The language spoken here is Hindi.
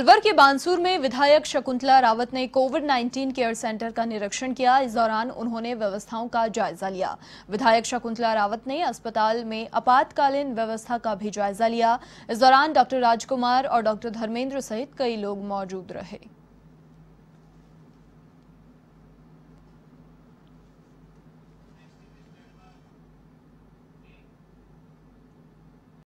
अलवर के बानसूर में विधायक शकुंतला रावत ने कोविड 19 केयर सेंटर का निरीक्षण किया इस दौरान उन्होंने व्यवस्थाओं का जायजा लिया विधायक शकुंतला रावत ने अस्पताल में आपातकालीन व्यवस्था का भी जायजा लिया इस दौरान डॉक्टर राजकुमार और डॉक्टर धर्मेंद्र सहित कई लोग मौजूद रहे